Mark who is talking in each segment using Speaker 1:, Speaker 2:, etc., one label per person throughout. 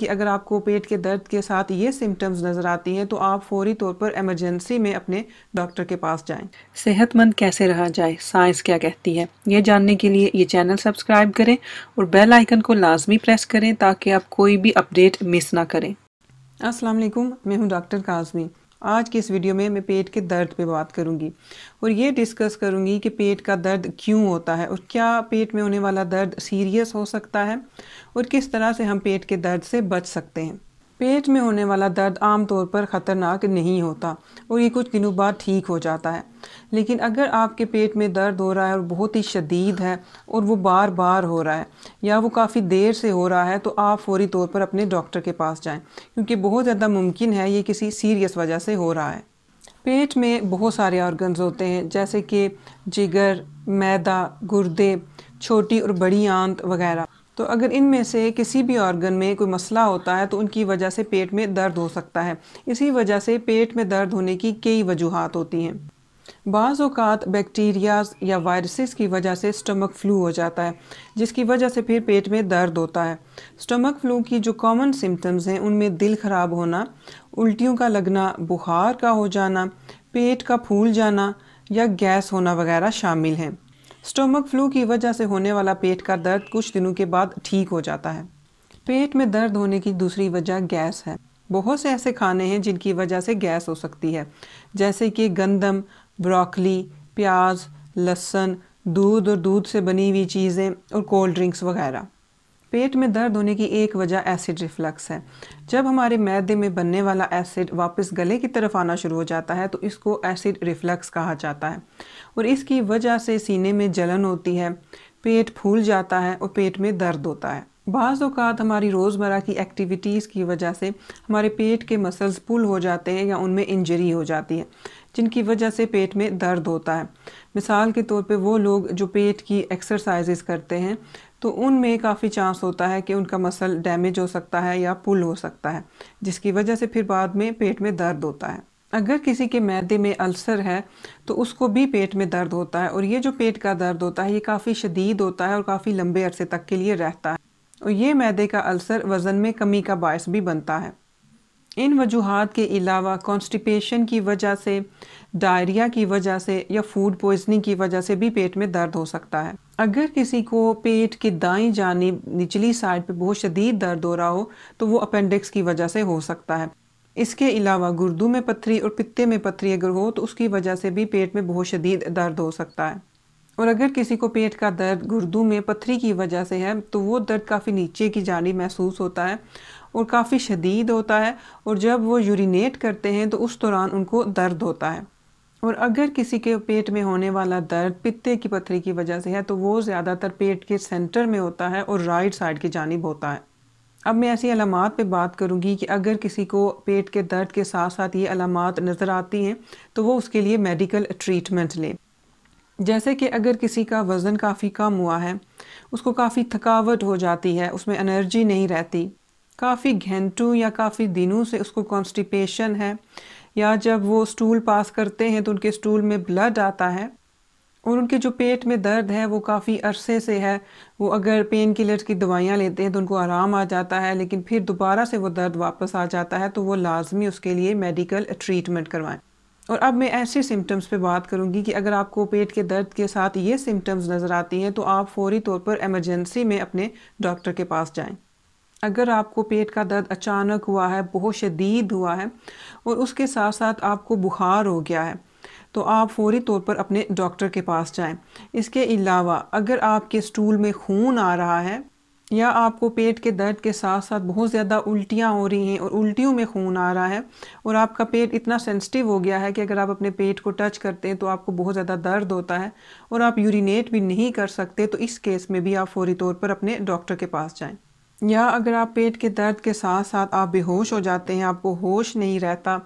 Speaker 1: कि अगर आपको पेट के दर्द के साथ ये सिम्टम्स नज़र आती हैं तो आप फौरी तौर पर एमरजेंसी में अपने डॉक्टर के पास जाएं। सेहतमंद कैसे रहा जाए साइंस क्या कहती है ये जानने के लिए ये चैनल सब्सक्राइब करें और बेल आइकन को लाजमी प्रेस करें ताकि आप कोई भी अपडेट मिस ना करें असलम मैं हूँ डॉक्टर काजमी आज की इस वीडियो में मैं पेट के दर्द पे बात करूंगी और ये डिस्कस करूंगी कि पेट का दर्द क्यों होता है और क्या पेट में होने वाला दर्द सीरियस हो सकता है और किस तरह से हम पेट के दर्द से बच सकते हैं पेट में होने वाला दर्द आमतौर पर ख़तरनाक नहीं होता और ये कुछ दिनों बाद ठीक हो जाता है लेकिन अगर आपके पेट में दर्द हो रहा है और बहुत ही शदीद है और वो बार बार हो रहा है या वो काफ़ी देर से हो रहा है तो आप फौरी तौर पर अपने डॉक्टर के पास जाएं क्योंकि बहुत ज़्यादा मुमकिन है ये किसी सीरियस वजह से हो रहा है पेट में बहुत सारे ऑर्गन्स होते हैं जैसे कि जिगर मैदा गुर्दे छोटी और बड़ी आंत वगैरह तो अगर इनमें से किसी भी ऑर्गन में कोई मसला होता है तो उनकी वजह से पेट में दर्द हो सकता है इसी वजह से पेट में दर्द होने की कई वजूहत होती हैं बाज़ात बैक्टीरियाज या वायरसेस की वजह से स्टमक फ्लू हो जाता है जिसकी वजह से फिर पेट में दर्द होता है स्टमक फ्लू की जो कॉमन सिम्टम्स हैं उनमें दिल ख़राब होना उल्टियों का लगना बुखार का हो जाना पेट का फूल जाना या गैस होना वगैरह शामिल हैं स्टोमक फ्लू की वजह से होने वाला पेट का दर्द कुछ दिनों के बाद ठीक हो जाता है पेट में दर्द होने की दूसरी वजह गैस है बहुत से ऐसे खाने हैं जिनकी वजह से गैस हो सकती है जैसे कि गंदम ब्रोकली प्याज लहसुन दूध और दूध से बनी हुई चीज़ें और कोल्ड ड्रिंक्स वगैरह पेट में दर्द होने की एक वजह एसिड रिफ्लक्स है जब हमारे मैदे में बनने वाला एसिड वापस गले की तरफ आना शुरू हो जाता है तो इसको एसिड रिफ्लक्स कहा जाता है और इसकी वजह से सीने में जलन होती है पेट फूल जाता है और पेट में दर्द होता है बाज़ अवत हमारी रोज़मर्रा की एक्टिविटीज़ की वजह से हमारे पेट के मसल्स पुल हो जाते हैं या उनमें इंजरी हो जाती है जिनकी वजह से पेट में दर्द होता है मिसाल के तौर पे वो लोग जो पेट की एक्सरसाइजेस करते हैं तो उनमें काफ़ी चांस होता है कि उनका मसल डैमेज हो सकता है या पुल हो सकता है जिसकी वजह से फिर बाद में पेट में दर्द होता है अगर किसी के मैदे में अल्सर है तो उसको भी पेट में दर्द होता है और ये जो पेट का दर्द होता है ये काफ़ी शदीद होता है और काफ़ी लंबे अरसे तक के लिए रहता है और ये मैदे का अल्सर वज़न में कमी का बायस भी बनता है इन वजूहत के अलावा कॉन्स्टिपेशन की वजह से डायरिया की वजह से या फूड पॉइजनिंग की वजह से भी पेट में दर्द हो सकता है अगर किसी को पेट की दाएं जानी निचली साइड पे बहुत शदीद दर्द हो रहा हो तो वो अपेंडिक्स की वजह से हो सकता है इसके अलावा गुर्दू में पथरी और पित्ते में पथरी अगर हो तो उसकी वजह से भी पेट में बहुत शदीद दर्द हो सकता है और अगर किसी को पेट का दर्द गुर्दू में पथरी की वजह से है तो वो दर्द काफ़ी नीचे की जानी महसूस होता है और काफ़ी शदीद होता है और जब वो यूरिनेट करते हैं तो उस दौरान उनको दर्द होता है और अगर किसी के पेट में होने वाला दर्द पित्ते की पथरी की वजह से है तो वो ज़्यादातर पेट के सेंटर में होता है और राइट साइड की जानब होता है अब मैं ऐसी अलामत पे बात करूँगी कि अगर किसी को पेट के दर्द के साथ साथ ये अलामत नज़र आती हैं तो वो उसके लिए मेडिकल ट्रीटमेंट लें जैसे कि अगर किसी का वज़न काफ़ी कम हुआ है उसको काफ़ी थकावट हो जाती है उसमें एनर्जी नहीं रहती काफ़ी घंटों या काफ़ी दिनों से उसको कॉन्स्टिपेशन है या जब वो स्टूल पास करते हैं तो उनके स्टूल में ब्लड आता है और उनके जो पेट में दर्द है वो काफ़ी अरसे से है वो अगर पेन किलर की दवाइयाँ लेते हैं तो उनको आराम आ जाता है लेकिन फिर दोबारा से वो दर्द वापस आ जाता है तो वो लाजमी उसके लिए मेडिकल ट्रीटमेंट करवाएं और अब मैं ऐसे सिम्टम्स पे बात करूंगी कि अगर आपको पेट के दर्द के साथ ये सिम्टम्स नज़र आती हैं तो आप फौरी तौर पर एमरजेंसी में अपने डॉक्टर के पास जाएँ अगर आपको पेट का दर्द अचानक हुआ है बहुत शदीद हुआ है और उसके साथ साथ आपको बुखार हो गया है तो आप फौरी तौर पर अपने डॉक्टर के पास जाएं। इसके अलावा अगर आपके स्टूल में खून आ रहा है या आपको पेट के दर्द के साथ साथ बहुत ज़्यादा उल्टियाँ हो रही हैं और उल्टियों में खून आ रहा है और आपका पेट इतना सेंसिटिव हो गया है कि अगर आप अपने पेट को टच करते हैं तो आपको बहुत ज़्यादा दर्द होता है और आप यूरिनेट भी नहीं कर सकते तो इस केस में भी आप फौरी तौर पर अपने डॉक्टर के पास जाएँ या अगर आप पेट के दर्द के साथ साथ आप बेहोश हो जाते हैं आपको होश नहीं रहता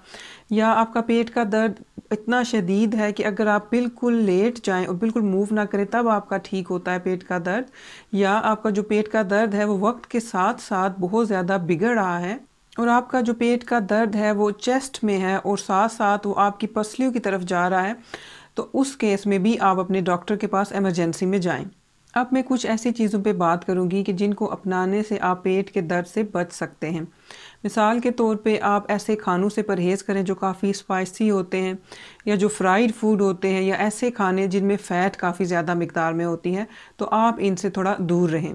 Speaker 1: या आपका पेट का दर्द इतना शदीद है कि अगर आप बिल्कुल लेट जाएं और बिल्कुल मूव ना करें तब आपका ठीक होता है पेट का दर्द या आपका जो पेट का दर्द है वो वक्त के साथ साथ बहुत ज़्यादा बिगड़ रहा है और आपका जो पेट का दर्द है वो चेस्ट में है और साथ साथ वो आपकी पसलियों की तरफ जा रहा है तो उस केस में भी आप अपने डॉक्टर के पास एमरजेंसी में जाएं अब मैं कुछ ऐसी चीज़ों पे बात करूँगी कि जिनको अपनाने से आप पेट के दर्द से बच सकते हैं मिसाल के तौर पे आप ऐसे खानों से परहेज़ करें जो काफ़ी स्पाइसी होते हैं या जो फ्राइड फूड होते हैं या ऐसे खाने जिनमें फ़ैट काफ़ी ज़्यादा मकदार में होती है तो आप इनसे थोड़ा दूर रहें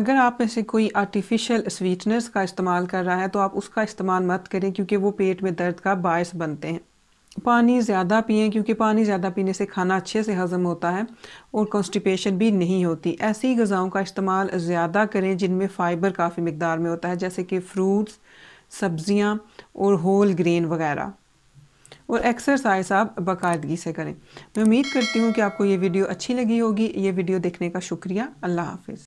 Speaker 1: अगर आप में से कोई आर्टिफिशियल स्वीटनर्स का इस्तेमाल कर रहा है तो आप उसका इस्तेमाल मत करें क्योंकि वो पेट में दर्द का बायस बनते हैं पानी ज़्यादा पिए क्योंकि पानी ज़्यादा पीने से खाना अच्छे से हज़म होता है और कॉन्स्टिपेशन भी नहीं होती ऐसी गज़ाओं का इस्तेमाल ज़्यादा करें जिनमें फ़ाइबर काफ़ी मकदार में होता है जैसे कि फ्रूट्स सब्ज़ियाँ और होल ग्रेन वगैरह और एक्सरसाइज आप बाकायदगी से करें मैं उम्मीद करती हूँ कि आपको ये वीडियो अच्छी लगी होगी ये वीडियो देखने का शुक्रिया अल्लाह हाफिज़